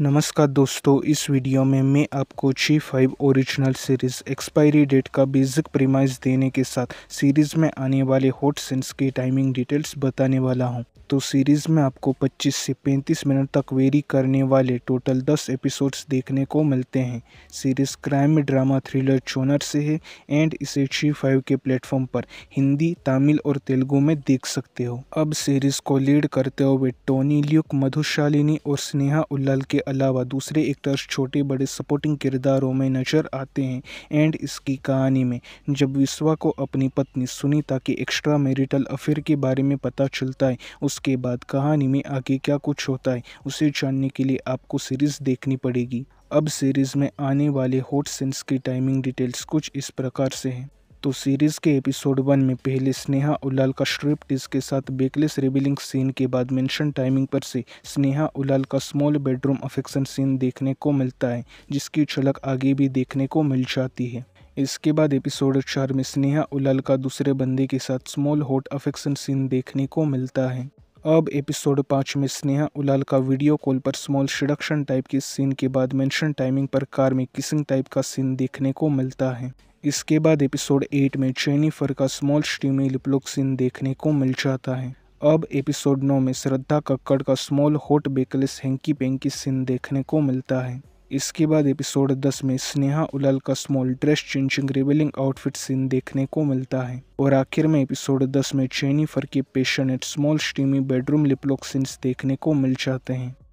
नमस्कार दोस्तों इस वीडियो में मैं आपको Zee five original series expiry date का बेसिक प्रीमाइज देने के साथ सीरीज़ में आने वाले हॉट सेंस की टाइमिंग डिटेल्स बताने वाला हूं तो सीरीज़ में आपको 25 से 35 मिनट तक वेरी करने वाले टोटल 10 एपिसोड्स देखने को मिलते हैं series crime drama thriller genre से है एंड इसे जी फाइव के प्लेटफॉर्म पर हिंदी तमिल और तेलुगु में देख सकते हो अब सीरीज़ को लीड करते हुए टोनी ल्यूक मधुशालिनी और स्नेहा उल्लाल के अलावा दूसरे एक्टर्स छोटे बड़े सपोर्टिंग किरदारों में नजर आते हैं एंड इसकी कहानी में जब विश्वा को अपनी पत्नी सुनीता के एक्स्ट्रा मेरिटल अफेयर के बारे में पता चलता है उस उसके बाद कहानी में आगे क्या कुछ होता है उसे जानने के लिए आपको सीरीज़ देखनी पड़ेगी अब सीरीज़ में आने वाले हॉट सेंस की टाइमिंग डिटेल्स कुछ इस प्रकार से हैं तो सीरीज़ के एपिसोड वन में पहले स्नेहा उलाल का स्ट्रिप टिस के साथ बेकलेस रिबिलिंग सीन के बाद मेंशन टाइमिंग पर से स्नेहा उलाल का स्मॉल बेडरूम अफेक्शन सीन देखने को मिलता है जिसकी झलक आगे भी देखने को मिल जाती है इसके बाद एपिसोड चार में स्नेहा उलाल का दूसरे बंदे के साथ स्मॉल हॉट अफेक्शन सीन देखने को मिलता है अब एपिसोड पाँच में स्नेहा उलाल का वीडियो कॉल पर स्मॉल सिडक्शन टाइप के सीन के बाद मेंशन टाइमिंग पर कार में किसिंग टाइप का सीन देखने को मिलता है इसके बाद एपिसोड एट में जेनिफर का स्मॉल स्टीमी लिपलुक सीन देखने को मिल जाता है अब एपिसोड नौ में श्रद्धा कक्कड़ का small hot backless hanky panky scene देखने को मिलता है इसके बाद एपिसोड 10 में स्नेहा उलाल का small dress changing revealing outfit scene देखने को मिलता है और आखिर में एपिसोड 10 में फर के पेशेंट small steamy bedroom lip lock scenes देखने को मिल जाते हैं